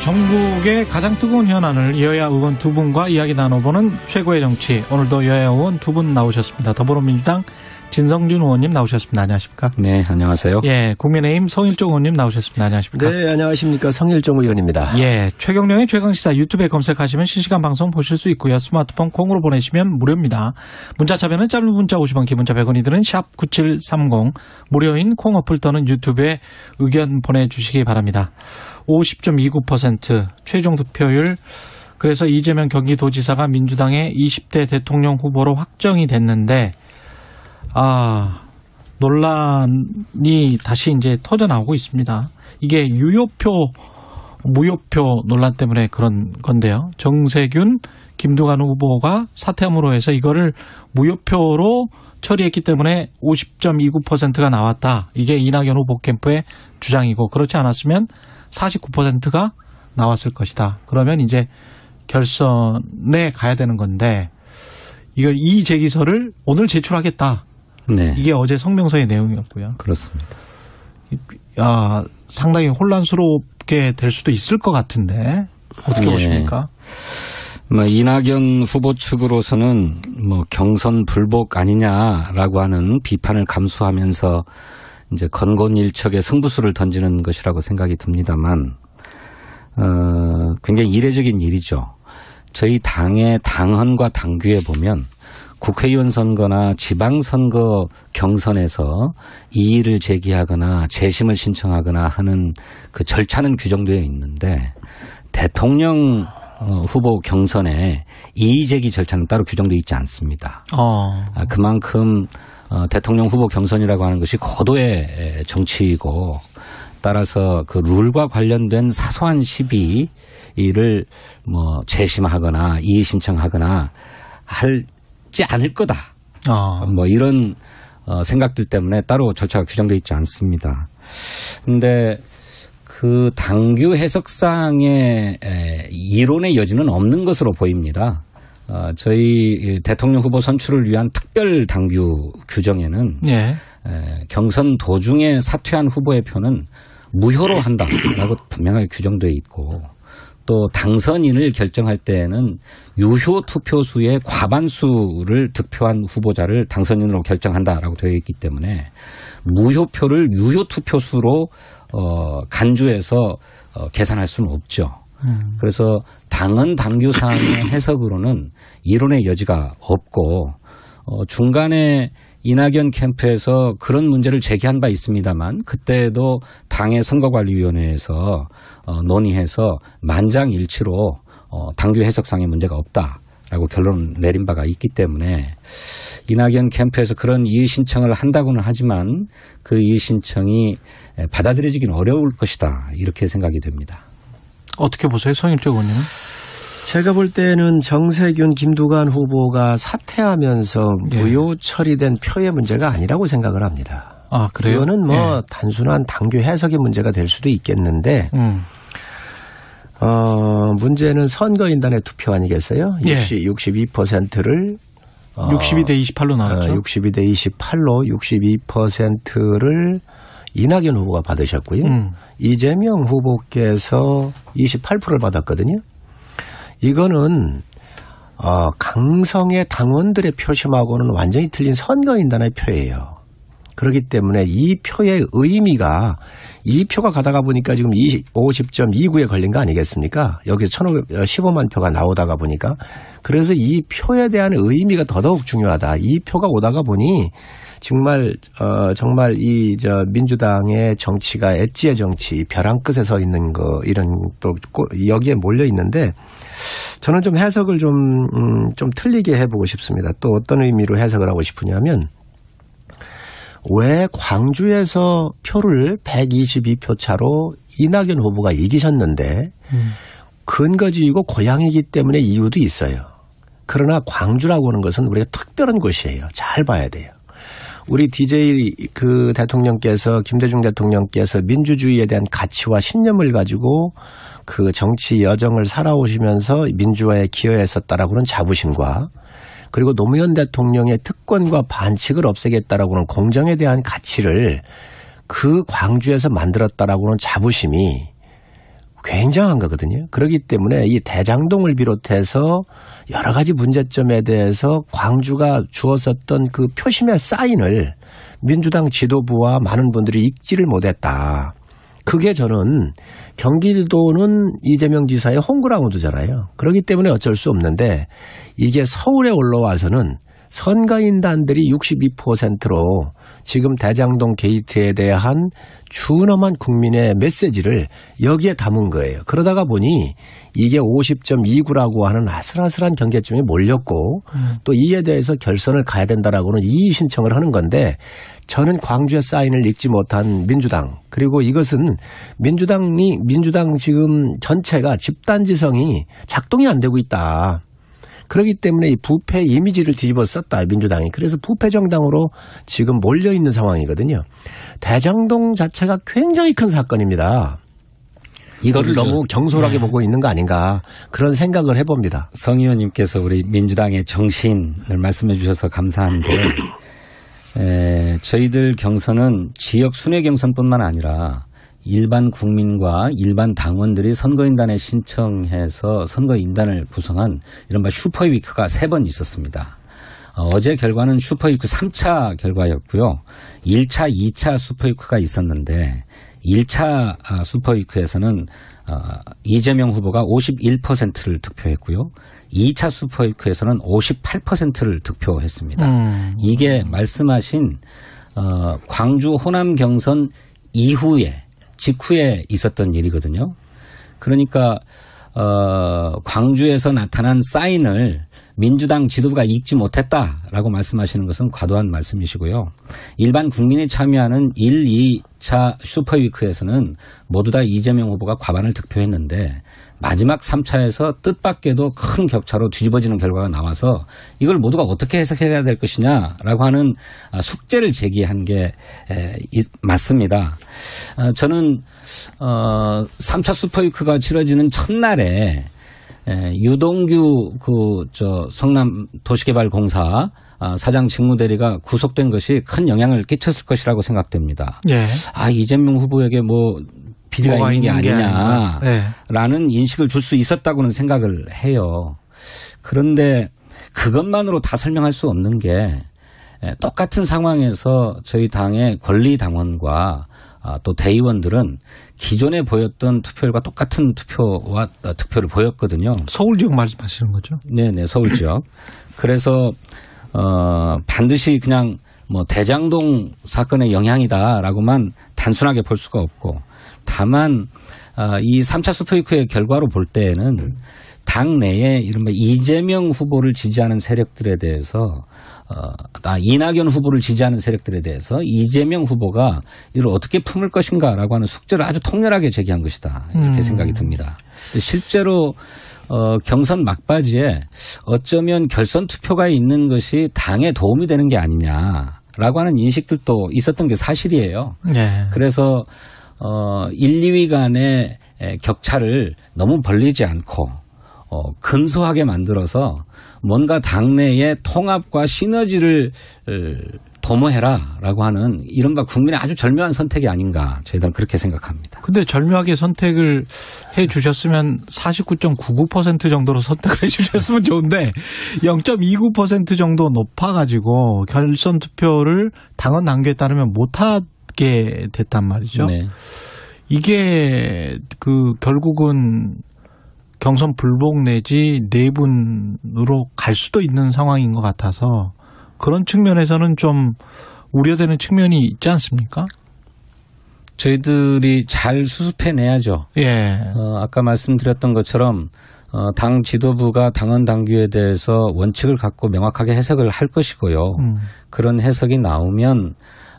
전국의 가장 뜨거운 현안을 여야 의원 두 분과 이야기 나눠보는 최고의 정치. 오늘도 여야 의원 두 분 나오셨습니다. 더불어민주당 진성준 의원님 나오셨습니다. 안녕하십니까? 네, 안녕하세요. 예, 국민의힘 성일종 의원님 나오셨습니다. 안녕하십니까? 네, 안녕하십니까? 성일종 의원입니다. 예, 최경령의 최강시사 유튜브에 검색하시면 실시간 방송 보실 수 있고요. 스마트폰 콩으로 보내시면 무료입니다. 문자 참여는 짧은 문자 50원, 기본자 100원이 드는 샵9730 무료인 콩 어플 또는 유튜브에 의견 보내주시기 바랍니다. 50.29% 최종 투표율 그래서 이재명 경기도지사가 민주당의 20대 대통령 후보로 확정이 됐는데 아, 논란이 다시 이제 터져 나오고 있습니다. 이게 유효표 무효표 논란 때문에 그런 건데요. 정세균, 김두관 후보가 사퇴함으로 해서 이거를 무효표로 처리했기 때문에 50.29%가 나왔다. 이게 이낙연 후보 캠프의 주장이고 그렇지 않았으면 49%가 나왔을 것이다. 그러면 이제 결선에 가야 되는 건데 이걸 이 제기서를 오늘 제출하겠다. 네. 이게 어제 성명서의 내용이었고요. 그렇습니다. 아, 상당히 혼란스럽게 될 수도 있을 것 같은데 어떻게 예. 보십니까? 뭐 이낙연 후보 측으로서는 뭐 경선 불복 아니냐라고 하는 비판을 감수하면서 이제 건곤일척의 승부수를 던지는 것이라고 생각이 듭니다만 어 굉장히 이례적인 일이죠. 저희 당의 당헌과 당규에 보면 국회의원 선거나 지방선거 경선에서 이의를 제기하거나 재심을 신청하거나 하는 그 절차는 규정되어 있는데 대통령 어, 후보 경선에 이의 제기 절차는 따로 규정되어 있지 않습니다. 어. 아, 그만큼 어, 대통령 후보 경선이라고 하는 것이 고도의 정치이고 따라서 그 룰과 관련된 사소한 시비를 뭐 재심하거나 이의 신청하거나 할 쉽지 않을 거다. 어. 뭐 이런 어, 생각들 때문에 따로 절차가 규정되어 있지 않습니다. 근데 그 당규 해석상의 이론의 여지는 없는 것으로 보입니다. 어, 저희 대통령 후보 선출을 위한 특별 당규 규정에는 예. 경선 도중에 사퇴한 후보의 표는 무효로 한다라고 분명하게 규정되어 있고 또 당선인을 결정할 때에는 유효 투표수의 과반수를 득표한 후보자를 당선인으로 결정한다라고 되어 있기 때문에 무효표를 유효 투표수로 어 간주해서 어 계산할 수는 없죠. 음. 그래서 당은 당규 사항의 해석으로는 이론의 여지가 없고 어, 중간에 이낙연 캠프에서 그런 문제를 제기한 바 있습니다만 그때도 당의 선거관리위원회에서 어, 논의해서 만장일치로 어, 당규 해석상의 문제가 없다. 라고 결론 내린 바가 있기 때문에 이낙연 캠프에서 그런 이의 신청을 한다고는 하지만 그 이의 신청이 받아들여지긴 어려울 것이다 이렇게 생각이 됩니다. 어떻게 보세요, 성일태 의원님? 제가 볼 때는 정세균, 김두관 후보가 사퇴하면서 예. 무효 처리된 표의 문제가 아니라고 생각을 합니다. 아, 그래요? 이거는 뭐 예. 단순한 당규 해석의 문제가 될 수도 있겠는데, 음. 어, 문제는 선거인단의 투표 아니겠어요? 60, 62%를 62 대 28로 나왔죠. 62 대 28로 62%를 이낙연 후보가 받으셨고요. 음. 이재명 후보께서 28%를 받았거든요. 이거는 어, 강성의 당원들의 표심하고는 완전히 틀린 선거인단의 표예요. 그렇기 때문에 이 표의 의미가 이 표가 가다가 보니까 지금 50.29에 걸린 거 아니겠습니까? 여기 1,515만 어, 표가 나오다가 보니까 그래서 이 표에 대한 의미가 더더욱 중요하다. 이 표가 오다가 보니 정말 어 정말 이저 민주당의 정치가 엣지의 정치 벼랑 끝에 서 있는 거 이런 또 여기에 몰려 있는데 저는 좀 해석을 좀좀 음, 좀 틀리게 해보고 싶습니다. 또 어떤 의미로 해석을 하고 싶으냐면 왜 광주에서 표를 122표 차로 이낙연 후보가 이기셨는데 음. 근거지이고 고향이기 때문에 이유도 있어요. 그러나 광주라고 하는 것은 우리가 특별한 곳이에요. 잘 봐야 돼요. 우리 DJ 그 대통령께서 김대중 대통령께서 민주주의에 대한 가치와 신념을 가지고 그 정치 여정을 살아오시면서 민주화에 기여했었다라고 그런 자부심과 그리고 노무현 대통령의 특권과 반칙을 없애겠다라고 그런 공정에 대한 가치를 그 광주에서 만들었다라고 그런 자부심이 굉장한 거거든요. 그러기 때문에 이 대장동을 비롯해서 여러 가지 문제점에 대해서 광주가 주었었던 그 표심의 사인을 민주당 지도부와 많은 분들이 읽지를 못했다. 그게 저는 경기도는 이재명 지사의 홈그라운드잖아요. 그렇기 때문에 어쩔 수 없는데 이게 서울에 올라와서는 선거인단들이 62%로 지금 대장동 게이트에 대한 준엄한 국민의 메시지를 여기에 담은 거예요. 그러다가 보니 이게 50.29라고 하는 아슬아슬한 경계점에 몰렸고 음. 또 이에 대해서 결선을 가야 된다라고는 이의 신청을 하는 건데 저는 광주의 사인을 읽지 못한 민주당 그리고 이것은 민주당이 민주당 지금 전체가 집단지성이 작동이 안 되고 있다. 그렇기 때문에 이 부패 이미지를 뒤집어 썼다 민주당이 그래서 부패 정당으로 지금 몰려 있는 상황이거든요. 대장동 자체가 굉장히 큰 사건입니다. 이거를 그렇죠. 너무 경솔하게 네. 보고 있는 거 아닌가 그런 생각을 해봅니다. 성 의원님께서 우리 민주당의 정신을 말씀해 주셔서 감사한데 에, 저희들 경선은 지역 순회 경선뿐만 아니라 일반 국민과 일반 당원들이 선거인단에 신청해서 선거인단을 구성한 이른바 슈퍼위크가 세 번 있었습니다. 어, 어제 결과는 슈퍼위크 3차 결과였고요. 1차, 2차 슈퍼위크가 있었는데 1차 아, 슈퍼위크에서는 어, 이재명 후보가 51%를 득표했고요. 2차 슈퍼위크에서는 58%를 득표했습니다. 음. 이게 말씀하신 어, 광주 호남 경선 이후에 직후에 있었던 일이거든요. 그러니까 어, 광주에서 나타난 사인을 민주당 지도부가 읽지 못했다라고 말씀하시는 것은 과도한 말씀이시고요. 일반 국민이 참여하는 1, 2차 슈퍼위크에서는 모두 다 이재명 후보가 과반을 득표했는데 마지막 3차에서 뜻밖에도 큰 격차로 뒤집어지는 결과가 나와서 이걸 모두가 어떻게 해석해야 될 것이냐라고 하는 아, 숙제를 제기한 게 맞습니다. 아, 저는 3차 어, 슈퍼위크가 치러지는 첫날에 유동규 그 저 성남 도시개발공사 아, 사장 직무대리가 구속된 것이 큰 영향을 끼쳤을 것이라고 생각됩니다. 예. 아 이재명 후보에게 뭐 비리가 있는 게, 아니냐라는 네. 인식을 줄 수 있었다고는 생각을 해요. 그런데 그것만으로 다 설명할 수 없는 게 똑같은 상황에서 저희 당의 권리 당원과 아, 또 대의원들은 기존에 보였던 투표율과 똑같은 투표와 투표를 어, 보였거든요. 서울 지역 말씀하시는 거죠? 네, 네, 서울 지역. 그래서 어 반드시 그냥 뭐 대장동 사건의 영향이다라고만 단순하게 볼 수가 없고 다만 아, 이 3차 스포이크의 결과로 볼 때에는 당 내에 이른바 이재명 후보를 지지하는 세력들에 대해서 어, 아, 이낙연 후보를 지지하는 세력들에 대해서 이재명 후보가 이를 어떻게 품을 것인가라고 하는 숙제를 아주 통렬하게 제기한 것이다 이렇게 음. 생각이 듭니다. 실제로 어, 경선 막바지에 어쩌면 결선 투표가 있는 것이 당에 도움이 되는 게 아니냐라고 하는 인식들도 있었던 게 사실이에요. 네. 그래서 어, 1, 2위 간의 격차를 너무 벌리지 않고 어, 근소하게 만들어서 뭔가 당내의 통합과 시너지를 도모해라라고 하는 이른바 국민의 아주 절묘한 선택이 아닌가 저희들은 그렇게 생각합니다. 근데 절묘하게 선택을 해 주셨으면 49.99% 정도로 선택을 해 주셨으면 좋은데 0.29% 정도 높아 가지고 결선 투표를 당원 단계에 따르면 못 하게 됐단 말이죠. 네. 이게 그 결국은 경선 불복 내지 네 분으로 갈 수도 있는 상황인 것 같아서 그런 측면에서는 좀 우려되는 측면이 있지 않습니까? 저희들이 잘 수습해내야죠. 예. 어, 아까 말씀드렸던 것처럼 어, 당 지도부가 당헌 당규에 대해서 원칙을 갖고 명확하게 해석을 할 것이고요. 음. 그런 해석이 나오면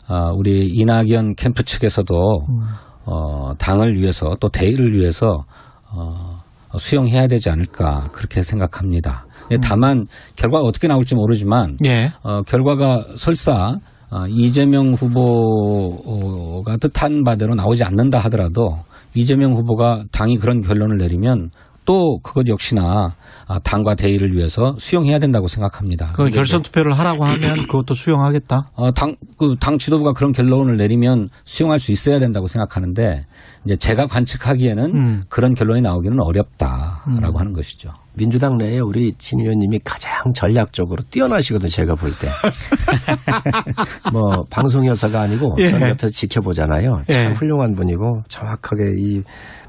어, 우리 이낙연 캠프 측에서도 음. 어, 당을 위해서 또 대의를 위해서 어, 수용해야 되지 않을까 그렇게 생각합니다. 예, 음. 다만 결과가 어떻게 나올지 모르지만 예. 어, 결과가 설사 어, 이재명 후보가 어, 뜻한 바대로 나오지 않는다 하더라도 이재명 후보가 당이 그런 결론을 내리면 또 그것 역시나 아, 당과 대의를 위해서 수용해야 된다고 생각합니다. 그럼 결선 투표를 하라고 하면 그것도 수용하겠다? 어, 당, 그당 지도부가 그런 결론을 내리면 수용할 수 있어야 된다고 생각하는데 이제 제가 관측하기에는 음. 그런 결론이 나오기는 어렵다라고 음. 하는 것이죠. 민주당 내에 우리 진 의원님이 가장 전략적으로 뛰어나시거든요. 제가 볼 때. 뭐 방송여사가 아니고 예. 전 옆에서 지켜보잖아요. 참 예. 훌륭한 분이고 정확하게 이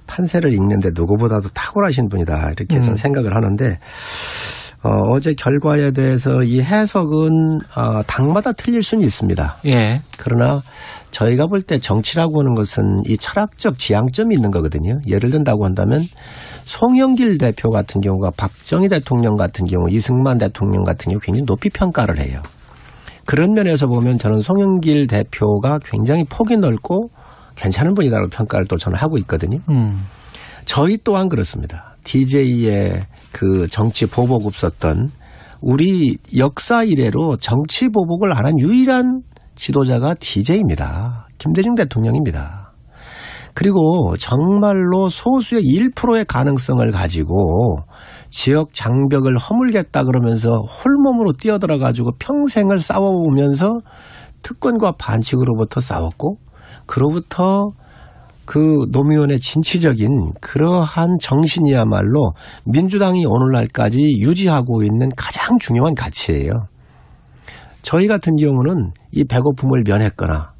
판세를 읽는데 누구보다도 탁월하신 분이다. 이렇게 저는 음. 생각을 하는데 어, 어제 결과에 대해서 이 해석은 어, 당마다 틀릴 수는 있습니다. 예. 그러나 저희가 볼 때 정치라고 하는 것은 이 철학적 지향점이 있는 거거든요. 예를 든다고 한다면 송영길 대표 같은 경우가 박정희 대통령 같은 경우 이승만 대통령 같은 경우 굉장히 높이 평가를 해요. 그런 면에서 보면 저는 송영길 대표가 굉장히 폭이 넓고 괜찮은 분이다라고 평가를 또 저는 하고 있거든요. 음. 저희 또한 그렇습니다. DJ의 그 정치 보복 없었던 우리 역사 이래로 정치 보복을 안 한 유일한 지도자가 DJ입니다. 김대중 대통령입니다. 그리고 정말로 소수의 1%의 가능성을 가지고 지역 장벽을 허물겠다 그러면서 홀몸으로 뛰어들어 가지고 평생을 싸워오면서 특권과 반칙으로부터 싸웠고 그로부터 그 노무현의 진취적인 그러한 정신이야말로 민주당이 오늘날까지 유지하고 있는 가장 중요한 가치예요. 저희 같은 경우는 이 배고픔을 면했거나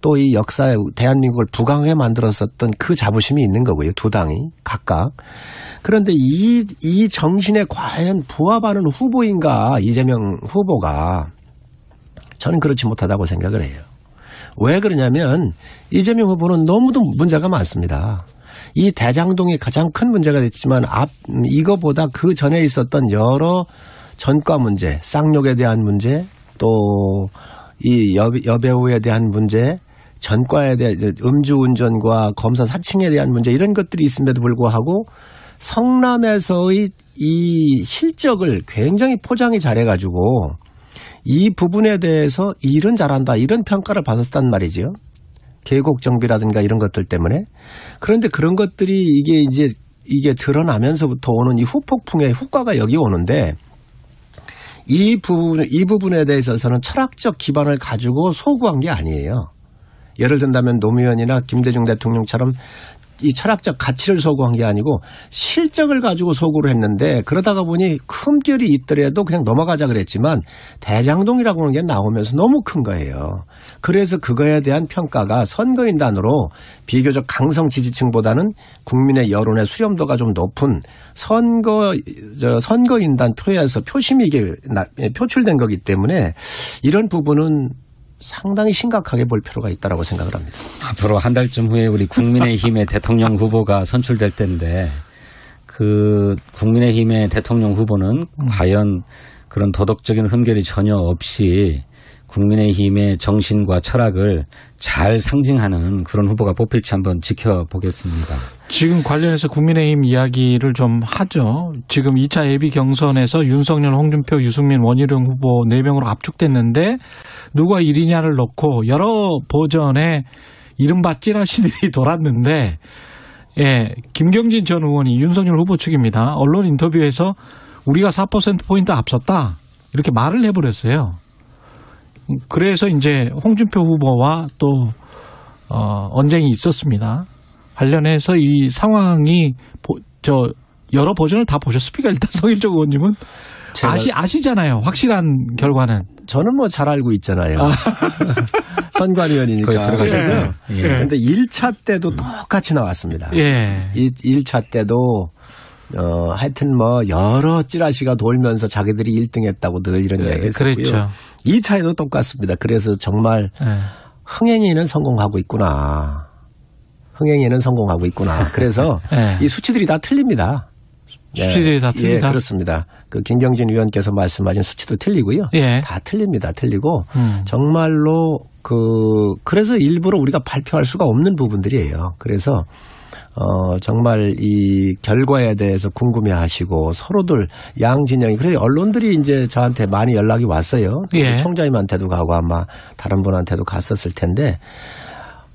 또이 역사에 대한민국을 부강하게 만들었었던 그 자부심이 있는 거고요. 두 당이 각각. 그런데 이, 이 정신에 과연 부합하는 후보인가 이재명 후보가 저는 그렇지 못하다고 생각을 해요. 왜 그러냐면 이재명 후보는 너무도 문제가 많습니다. 이 대장동이 가장 큰 문제가 됐지만 앞 이거보다 그 전에 있었던 여러 전과 문제, 쌍욕에 대한 문제, 또 이 여배우에 대한 문제, 전과에 대한 음주운전과 검사 사칭에 대한 문제 이런 것들이 있음에도 불구하고 성남에서의 이 실적을 굉장히 포장이 잘해가지고 이 부분에 대해서 일은 잘한다 이런 평가를 받았단 말이지요. 계곡 정비라든가 이런 것들 때문에 그런데 그런 것들이 이게 이제 이게 드러나면서부터 오는 이 후폭풍의 효과가 여기 오는데 이 부분 이 부분에 대해서는 철학적 기반을 가지고 소구한 게 아니에요. 예를 든다면 노무현이나 김대중 대통령처럼 이 철학적 가치를 소구한 게 아니고 실적을 가지고 소구를 했는데 그러다가 보니 큰결이 있더라도 그냥 넘어가자 그랬지만 대장동이라고 하는 게 나오면서 너무 큰 거예요. 그래서 그거에 대한 평가가 선거인단으로 비교적 강성 지지층보다는 국민의 여론의 수렴도가 좀 높은 선거 저 선거인단 표에서 표심이 이게 표출된 거기 때문에 이런 부분은 상당히 심각하게 볼 필요가 있다라고 생각을 합니다. 앞으로 한 달쯤 후에 우리 국민의힘의 대통령 후보가 선출될 텐데 그 국민의힘의 대통령 후보는 음. 과연 그런 도덕적인 흠결이 전혀 없이 국민의힘의 정신과 철학을 잘 상징하는 그런 후보가 뽑힐지 한번 지켜보겠습니다. 지금 관련해서 국민의힘 이야기를 좀 하죠. 지금 2차 예비 경선에서 윤석열, 홍준표, 유승민, 원희룡 후보 4명으로 압축됐는데 누가 1위냐를 놓고 여러 버전의 이른바 찌라시들이 돌았는데 예, 김경진 전 의원이 윤석열 후보 측입니다. 언론 인터뷰에서 우리가 4%포인트 앞섰다. 이렇게 말을 해버렸어요. 그래서 이제 홍준표 후보와 또 어, 언쟁이 있었습니다. 관련해서 이 상황이 보, 저 여러 버전을 다 보셨습니까? 일단 성일정 의원님은 아시 아시잖아요. 확실한 결과는 저는 뭐 잘 알고 있잖아요. 아. 선관위원이니까 들어가셨어요. 그런데 예. 1차 때도 똑같이 나왔습니다. 예. 1, 차 때도 어, 하여튼 뭐 여러 찌라시가 돌면서 자기들이 1등 했다고 늘 이런 네, 예, 이야기 했고요 그렇죠. 2차에도 똑같습니다. 그래서 정말 네. 예. 흥행에는 성공하고 있구나. 흥행에는 성공하고 있구나. 그래서 네. 이 수치들이 다 틀립니다. 수치들이 다 틀리다. 예, 그렇습니다. 그 김경진 위원께서 말씀하신 수치도 틀리고요. 예. 다 틀립니다. 틀리고 음. 정말로 그 그래서 일부러 우리가 발표할 수가 없는 부분들이에요. 그래서 어, 정말 이 결과에 대해서 궁금해 하시고 서로들 양진영이 그래서 언론들이 이제 저한테 많이 연락이 왔어요. 예. 총장님한테도 가고 아마 다른 분한테도 갔었을 텐데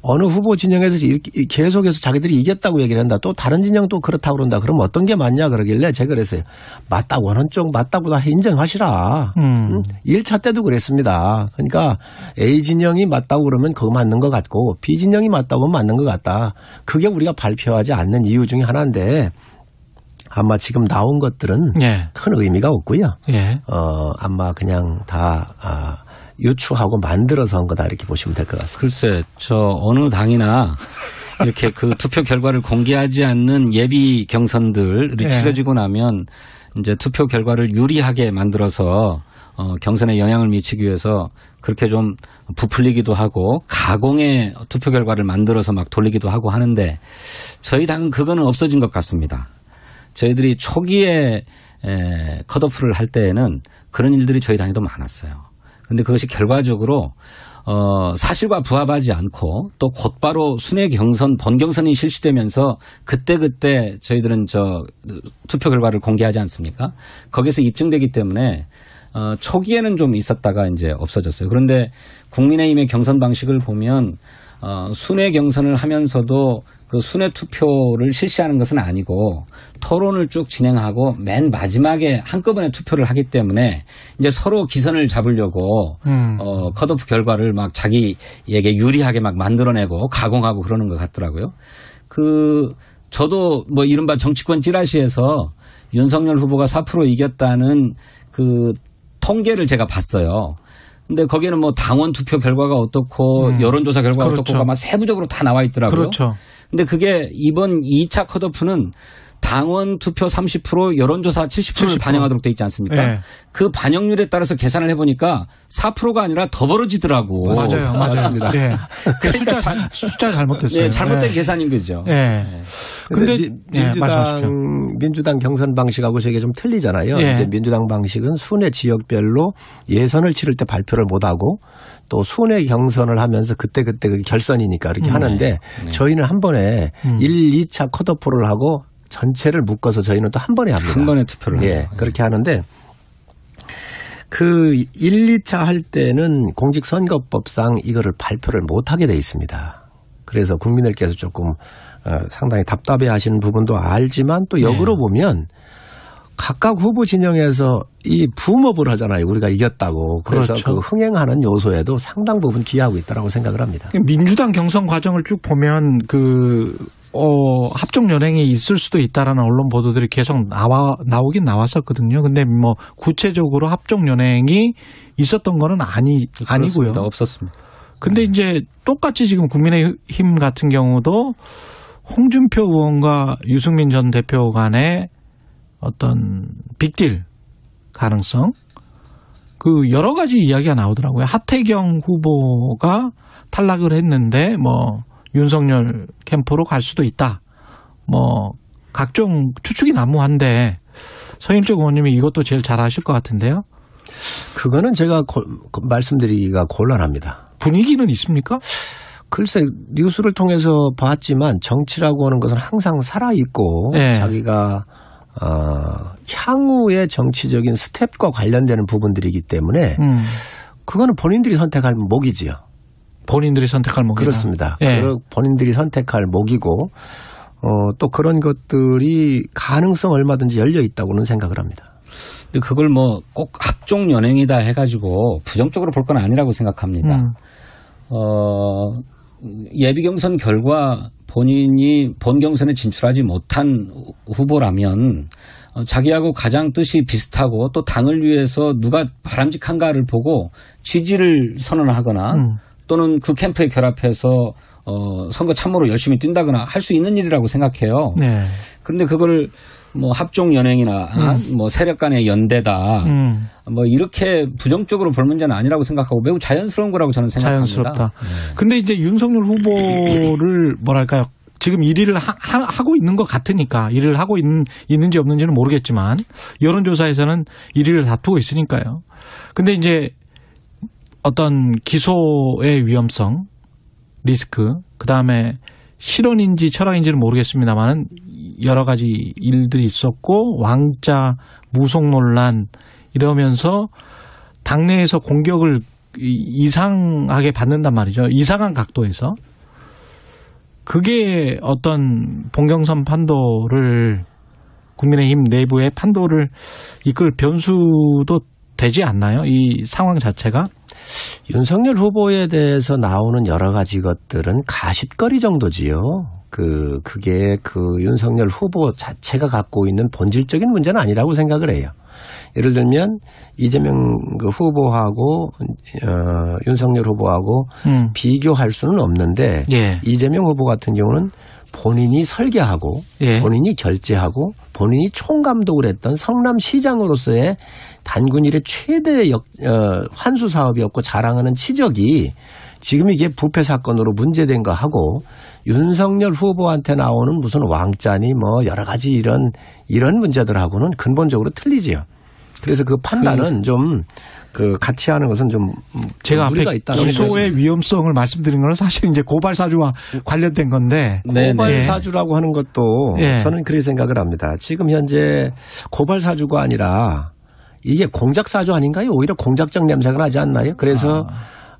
어느 후보 진영에서 이렇게 계속해서 자기들이 이겼다고 얘기를 한다. 또 다른 진영도 그렇다고 그런다. 그럼 어떤 게 맞냐 그러길래 제가 그랬어요. 맞다고 어느 쪽 맞다고 다 인정하시라. 음. 1차 음? 때도 그랬습니다. 그러니까 A 진영이 맞다고 그러면 그거 맞는 것 같고 B 진영이 맞다고 하면 맞는 것 같다. 그게 우리가 발표하지 않는 이유 중에 하나인데 아마 지금 나온 것들은 예. 큰 의미가 없고요. 예. 어, 아마 그냥 다 아, 유추하고 만들어서 한 거다 이렇게 보시면 될 것 같습니다. 글쎄, 저 어느 당이나 이렇게 그 투표 결과를 공개하지 않는 예비 경선들이 네. 치러지고 나면 이제 투표 결과를 유리하게 만들어서 어, 경선에 영향을 미치기 위해서 그렇게 좀 부풀리기도 하고 가공의 투표 결과를 만들어서 막 돌리기도 하고 하는데 저희 당은 그거는 없어진 것 같습니다. 저희들이 초기에 에, 컷오프를 할 때에는 그런 일들이 저희 당에도 많았어요. 근데 그것이 결과적으로 어, 사실과 부합하지 않고 또 곧바로 순회 경선, 번경선이 실시되면서 그때그때 저희들은 저 투표 결과를 공개하지 않습니까? 거기서 입증되기 때문에 어, 초기에는 좀 있었다가 이제 없어졌어요. 그런데 국민의힘의 경선 방식을 보면 어, 순회 경선을 하면서도 그 순회 투표를 실시하는 것은 아니고 토론을 쭉 진행하고 맨 마지막에 한꺼번에 투표를 하기 때문에 이제 서로 기선을 잡으려고 음. 어, 컷오프 결과를 막 자기에게 유리하게 막 만들어내고 가공하고 그러는 것 같더라고요. 그 저도 뭐 이른바 정치권 찌라시에서 윤석열 후보가 4% 이겼다는 그 통계를 제가 봤어요. 근데 거기는뭐 당원 투표 결과가 어떻고 음. 여론조사 결과가 그렇죠. 어떻고가 마 세부적으로 다 나와 있더라고요. 그렇죠. 근데 그게 이번 2차 컷오프는 당원 투표 30% 여론조사 70%를 70%. 반영하도록 돼 있지 않습니까? 네. 그 반영률에 따라서 계산을 해보니까 4%가 아니라 더 벌어지더라고. 맞아요, 맞습니다. 네. 그 숫자 자, 숫자 잘못됐어요. 네, 잘못된 네. 계산인 거죠. 네. 그런데 민주당 민주당 경선 방식하고 저게 좀 틀리잖아요. 이제 민주당 방식은 순회 지역별로 예선을 치를 때 발표를 못 하고 또 순회 경선을 하면서 그때 그때 그때 결선이니까 이렇게 음. 하는데 네. 네. 저희는 한 번에 음. 1, 2차 컷오프를 하고 전체를 묶어서 저희는 또 한 번에 합니다. 한 번에 투표를 예, 하죠. 그렇게 하는데 그 1, 2차 할 때는 공직선거법상 이거를 발표를 못 하게 돼 있습니다. 그래서 국민들께서 조금 어, 상당히 답답해 하시는 부분도 알지만 또 역으로 네. 보면 각각 후보 진영에서 이 붐업을 하잖아요. 우리가 이겼다고. 그래서 그렇죠. 그 흥행하는 요소에도 상당 부분 기여하고 있다라고 생각을 합니다. 민주당 경선 과정을 쭉 보면 그 어, 합종 연행이 있을 수도 있다라는 언론 보도들이 계속 나와 나오긴 나왔었거든요. 근데 뭐 구체적으로 합종 연행이 있었던 거는 아니 아니고요. 그렇습니다. 없었습니다. 근데 네. 이제 똑같이 지금 국민의힘 같은 경우도 홍준표 의원과 유승민 전 대표 간의 어떤 빅딜 가능성 그 여러 가지 이야기가 나오더라고요. 하태경 후보가 탈락을 했는데 뭐 윤석열 캠프로 갈 수도 있다. 뭐 각종 추측이 난무한데 서인철 의원님이 이것도 제일 잘 아실 것 같은데요. 그거는 제가 고, 그 말씀드리기가 곤란합니다. 분위기는 있습니까? 글쎄 뉴스를 통해서 봤지만 정치라고 하는 것은 항상 살아 있고 네. 자기가 어, 향후의 정치적인 스텝과 관련되는 부분들이기 때문에 음. 그거는 본인들이 선택할 목이지요. 본인들이 선택할 목이다. 그렇습니다. 예. 본인들이 선택할 목이고 어, 또 그런 것들이 가능성 얼마든지 열려 있다고는 생각을 합니다. 근데 그걸 뭐 꼭 합종 연행이다 해가지고 부정적으로 볼 건 아니라고 생각합니다. 음. 어, 예비 경선 결과 본인이 본 경선에 진출하지 못한 후보라면 어, 자기하고 가장 뜻이 비슷하고 또 당을 위해서 누가 바람직한가를 보고 지지를 선언하거나 음. 또는 그 캠프에 결합해서 어 선거 참모로 열심히 뛴다거나 할 수 있는 일이라고 생각해요. 네. 그런데 그걸 뭐 합종 연행이나 음. 뭐 세력 간의 연대다. 음. 뭐 이렇게 부정적으로 볼 문제는 아니라고 생각하고 매우 자연스러운 거라고 저는 생각합니다. 자연스럽다. 네. 근데 이제 윤석열 후보를 뭐랄까요? 지금 1위를 하, 고 있는 것 같으니까 1위를 하고 있, 는 있는지 없는지는 모르겠지만 여론조사에서는 1위를 다투고 있으니까요. 근데 이제 어떤 기소의 위험성, 리스크, 그 다음에 실언인지 철학인지는 모르겠습니다만은 여러 가지 일들이 있었고 왕자 무속 논란 이러면서 당내에서 공격을 이상하게 받는단 말이죠. 이상한 각도에서 그게 어떤 봉경선 판도를 국민의힘 내부의 판도를 이끌 변수도 되지 않나요? 이 상황 자체가 윤석열 후보에 대해서 나오는 여러 가지 것들은 가십거리 정도지요. 그, 그게 그 윤석열 후보 자체가 갖고 있는 본질적인 문제는 아니라고 생각을 해요. 예를 들면 이재명 그 후보하고 어, 윤석열 후보하고 음. 비교할 수는 없는데 예. 이재명 후보 같은 경우는 본인이 설계하고 예. 본인이 결제하고 본인이 총감독을 했던 성남시장으로서의 단군 일의 최대 역, 어, 환수 사업이었고 자랑하는 치적이 지금 이게 부패 사건으로 문제된 거 하고 윤석열 후보한테 나오는 무슨 왕자니 뭐 여러 가지 이런 이런 문제들하고는 근본적으로 틀리지요. 그래서 그 판단은 좀그 그 같이 하는 것은 좀 제가 우리가 앞에 기소의 위험성을 말씀드린 건 사실 이제 고발 사주와 관련된 건데 네네. 고발 네, 네. 사주라고 하는 것도 네. 저는 그렇게 생각을 합니다. 지금 현재 고발 사주가 아니라 이게 공작 사주 아닌가요? 오히려 공작적 냄새가 나지 않나요? 그래서 아.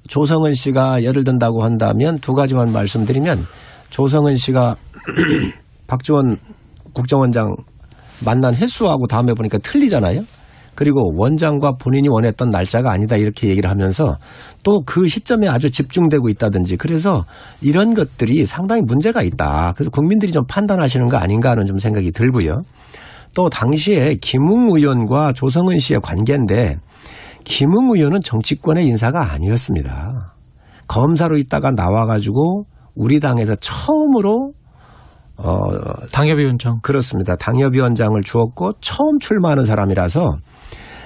조성은 씨가 예를 든다고 한다면 두 가지만 말씀드리면 조성은 씨가 박지원 국정원장 만난 횟수하고 다음에 보니까 틀리잖아요. 그리고 원장과 본인이 원했던 날짜가 아니다 이렇게 얘기를 하면서 또 그 시점에 아주 집중되고 있다든지 그래서 이런 것들이 상당히 문제가 있다. 그래서 국민들이 좀 판단하시는 거 아닌가 하는 좀 생각이 들고요. 또 당시에 김웅 의원과 조성은 씨의 관계인데 김웅 의원은 정치권의 인사가 아니었습니다. 검사로 있다가 나와가지고 우리 당에서 처음으로 어 당협위원장 그렇습니다. 당협위원장을 주었고 처음 출마하는 사람이라서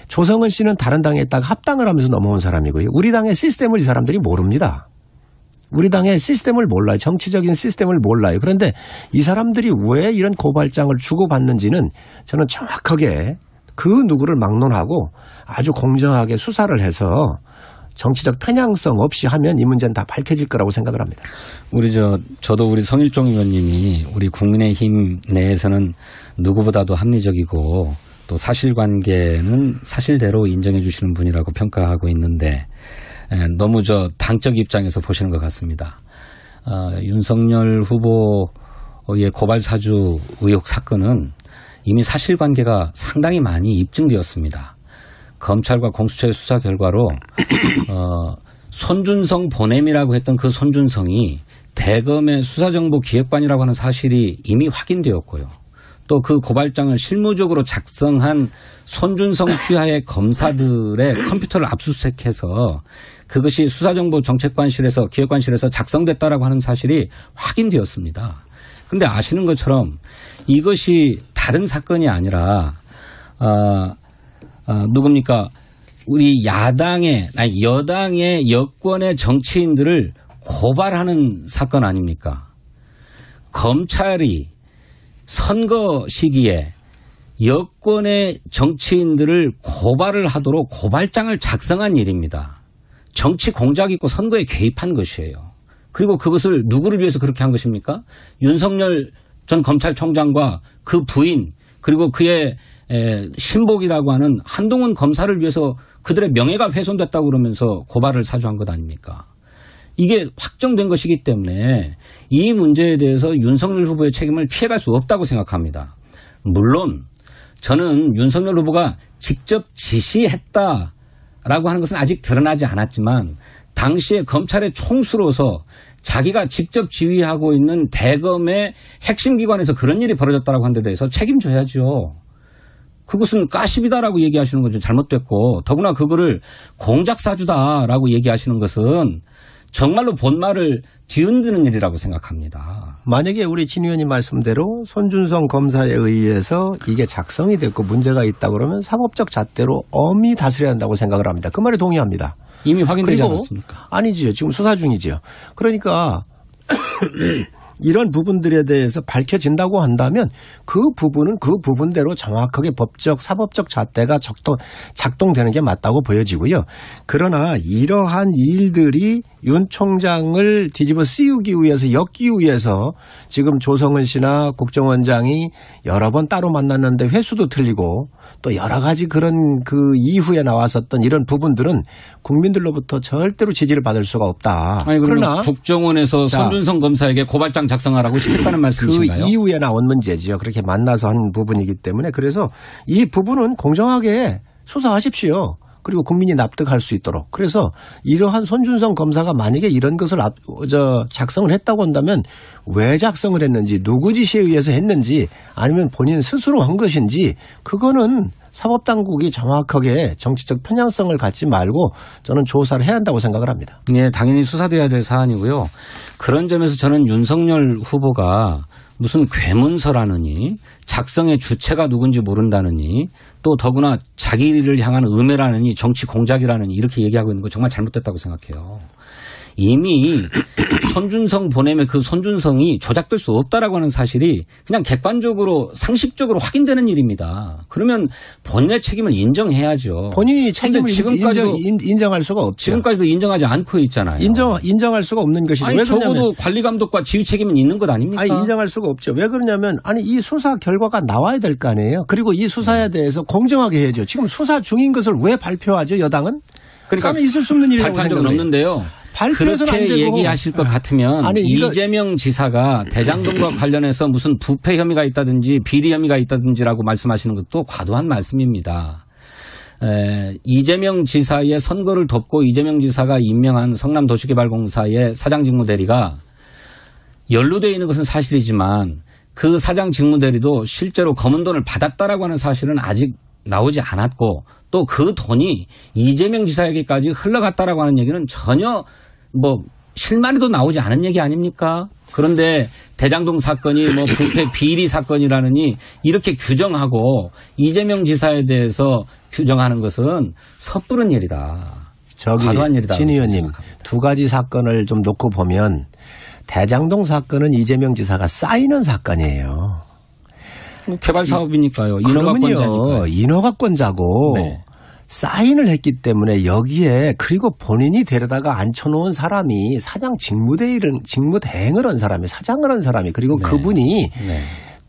조성은 씨는 다른 당에 있다가 합당을 하면서 넘어온 사람이고요. 우리 당의 시스템을 이 사람들이 모릅니다. 우리 당의 시스템을 몰라요. 정치적인 시스템을 몰라요. 그런데 이 사람들이 왜 이런 고발장을 주고받는지는 저는 정확하게 그 누구를 막론하고 아주 공정하게 수사를 해서 정치적 편향성 없이 하면 이 문제는 다 밝혀질 거라고 생각을 합니다. 우리 저 저도 우리 성일종 의원님이 우리 국민의힘 내에서는 누구보다도 합리적이고 또 사실관계는 사실대로 인정해 주시는 분이라고 평가하고 있는데 예, 너무 저 당적 입장에서 보시는 것 같습니다. 어, 윤석열 후보의 고발 사주 의혹 사건은 이미 사실관계가 상당히 많이 입증되었습니다. 검찰과 공수처의 수사 결과로 어, 손준성 보냄이라고 했던 그 손준성이 대검의 수사정보 기획반이라고 하는 사실이 이미 확인되었고요. 또 그 고발장을 실무적으로 작성한 손준성 휘하의 검사들의 컴퓨터를 압수수색해서 그것이 수사정보 정책관실에서 기획관실에서 작성됐다라고 하는 사실이 확인되었습니다. 근데 아시는 것처럼 이것이 다른 사건이 아니라 아, 아 누굽니까 우리 야당의 아니 여당의 여권의 정치인들을 고발하는 사건 아닙니까? 검찰이 선거 시기에 여권의 정치인들을 고발을 하도록 고발장을 작성한 일입니다. 정치 공작 있고 선거에 개입한 것이에요. 그리고 그것을 누구를 위해서 그렇게 한 것입니까? 윤석열 전 검찰총장과 그 부인 그리고 그의 신복이라고 하는 한동훈 검사를 위해서 그들의 명예가 훼손됐다고 그러면서 고발을 사주한 것 아닙니까? 이게 확정된 것이기 때문에 이 문제에 대해서 윤석열 후보의 책임을 피해갈 수 없다고 생각합니다. 물론 저는 윤석열 후보가 직접 지시했다 라고 하는 것은 아직 드러나지 않았지만 당시에 검찰의 총수로서 자기가 직접 지휘하고 있는 대검의 핵심 기관에서 그런 일이 벌어졌다라고 한 데 대해서 책임져야죠. 그것은 까십이다라고 얘기하시는 거죠. 잘못됐고 더구나 그거를 공작 사주다라고 얘기하시는 것은 정말로 본말을 뒤흔드는 일이라고 생각합니다. 만약에 우리 진 의원님 말씀대로 손준성 검사에 의해서 이게 작성이 됐고 문제가 있다 그러면 사법적 잣대로 엄히 다스려야 한다고 생각을 합니다. 그 말에 동의합니다. 이미 확인되지 않았습니까? 아니지요. 지금 수사 중이지요. 그러니까 이런 부분들에 대해서 밝혀진다고 한다면 그 부분은 그 부분대로 정확하게 법적 사법적 잣대가 적동 작동되는 게 맞다고 보여지고요. 그러나 이러한 일들이 윤 총장을 뒤집어 씌우기 위해서 엮기 위해서 지금 조성은 씨나 국정원장이 여러 번 따로 만났는데 횟수도 틀리고 또 여러 가지 그런 그 이후에 나왔었던 이런 부분들은 국민들로부터 절대로 지지를 받을 수가 없다. 아니, 그러나 국정원에서 손준성 검사에게 고발장 작성하라고 시켰다는 말씀이신가요? 그 이후에 나온 문제지요. 그렇게 만나서 한 부분이기 때문에 그래서 이 부분은 공정하게 수사하십시오. 그리고 국민이 납득할 수 있도록 그래서 이러한 손준성 검사가 만약에 이런 것을 앞, 저 작성을 했다고 한다면 왜 작성을 했는지 누구 지시에 의해서 했는지 아니면 본인 스스로 한 것인지 그거는 사법당국이 정확하게 정치적 편향성을 갖지 말고 저는 조사를 해야 한다고 생각을 합니다. 네, 당연히 수사돼야 될 사안이고요. 그런 점에서 저는 윤석열 후보가 무슨 괴문서라느니 작성의 주체가 누군지 모른다느니 또 더구나 자기를 향한 음해라느니 정치 공작이라느니 이렇게 얘기하고 있는 거 정말 잘못됐다고 생각해요. 이미 선준성 보내면 그 선준성이 조작될 수 없다라고 하는 사실이 그냥 객관적으로 상식적으로 확인되는 일입니다. 그러면 본인의 책임을 인정해야죠. 본인이 책임을 지금까지도 인정, 할 수가 없죠. 지금까지도 인정하지 않고 있잖아요. 인정 인정할 수가 없는 것이 죠 아니 적어도 관리 감독과 지휘 책임은 있는 것 아닙니까? 아니 인정할 수가 없죠. 왜 그러냐면 아니 이 수사 결과가 나와야 될 거 아니에요. 그리고 이 수사에 음. 대해서 공정하게 해야죠. 지금 수사 중인 것을 왜 발표하죠 여당은? 그러니까 있을 수 없는 일이라고 생각합니다. 없는데요. 그렇게 얘기하실 것 네. 같으면 아니, 이재명 지사가 대장동과 관련해서 무슨 부패 혐의가 있다든지 비리 혐의가 있다든지라고 말씀하시는 것도 과도한 말씀입니다. 에, 이재명 지사의 선거를 덮고 이재명 지사가 임명한 성남도시개발공사의 사장 직무대리가 연루되어 있는 것은 사실이지만 그 사장 직무대리도 실제로 검은 돈을 받았다라고 하는 사실은 아직 나오지 않았고 또 그 돈이 이재명 지사에게까지 흘러갔다라고 하는 얘기는 전혀 뭐 실마리도 나오지 않은 얘기 아닙니까? 그런데 대장동 사건이 뭐 부패 비리 사건이라느니 이렇게 규정하고 이재명 지사에 대해서 규정하는 것은 섣부른 일이다. 저기 일이다 진 의원님 두 가지 사건을 좀 놓고 보면 대장동 사건은 이재명 지사가 쌓이는 사건이에요. 뭐 개발 사업이니까요. 인허가권자니까요. 인허가권자고 네. 사인을 했기 때문에 여기에 그리고 본인이 데려다가 앉혀놓은 사람이 사장 직무대행을 직무대행을 한 사람이 사장을 한 사람이 그리고 네. 그분이 네.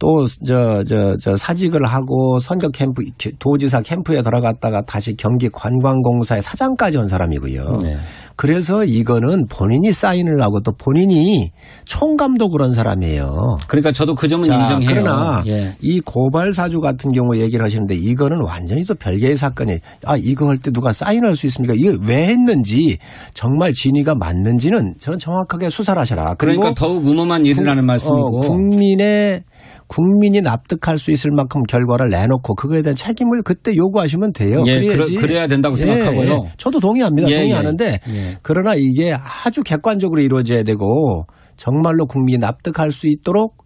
또저저저 사직을 하고 선거 캠프 도지사 캠프에 들어갔다가 다시 경기 관광공사의 사장까지 온 사람이고요. 네. 그래서 이거는 본인이 사인을 하고 또 본인이 총감도 그런 사람이에요. 그러니까 저도 그 점은 자, 인정해요. 그러나 예. 이 고발 사주 같은 경우 얘기를 하시는데 이거는 완전히 또 별개의 사건이. 아 이거 할 때 누가 사인할 수 있습니까? 이거 왜 했는지 정말 진위가 맞는지는 저는 정확하게 수사를 하셔라 그러니까 더욱 음험한 일을 하는 말씀이고 어, 국민의 국민이 납득할 수 있을 만큼 결과를 내놓고 그거에 대한 책임을 그때 요구하시면 돼요. 예, 그래야지. 그래, 야 된다고 예, 생각하고요. 예, 예. 저도 동의합니다. 예, 예. 동의하는데 그러나 이게 아주 객관적으로 이루어져야 되고 정말로 국민이 납득할 수 있도록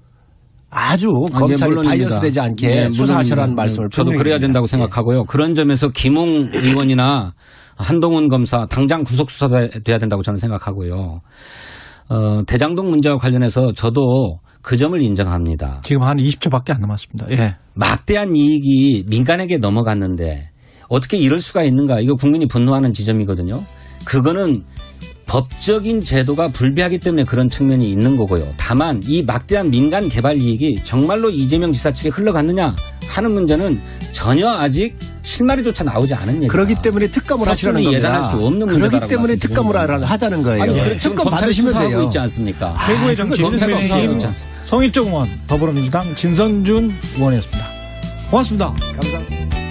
아주 검찰이 아, 예, 바이어스되지 않게 예, 수사하셔라는 말씀을 저도 변명입니다. 그래야 된다고 생각하고요. 예. 그런 점에서 김웅 의원이나 한동훈 검사 당장 구속 수사돼야 된다고 저는 생각하고요. 어, 대장동 문제와 관련해서 저도 그 점을 인정합니다. 지금 한 20초밖에 안 남았습니다. 예. 막대한 이익이 민간에게 넘어갔는데 어떻게 이럴 수가 있는가 이거 국민이 분노하는 지점이거든요. 그거는 법적인 제도가 불비하기 때문에 그런 측면이 있는 거고요. 다만 이 막대한 민간 개발 이익이 정말로 이재명 지사 측에 흘러갔느냐 하는 문제는 전혀 아직 실마리조차 나오지 않은 얘기다. 그렇기 때문에 특검을 하시라는 겁니다. 예단할 수 없는 문제다. 그렇기 때문에 특검을 하자는 거예요. 아니, 예. 특검 받으시면 돼요. 있지 않습니까? 아, 최고의 정치 인수의 성일정 의원 더불어민주당 진선준 의원이었습니다. 고맙습니다. 감사합니다.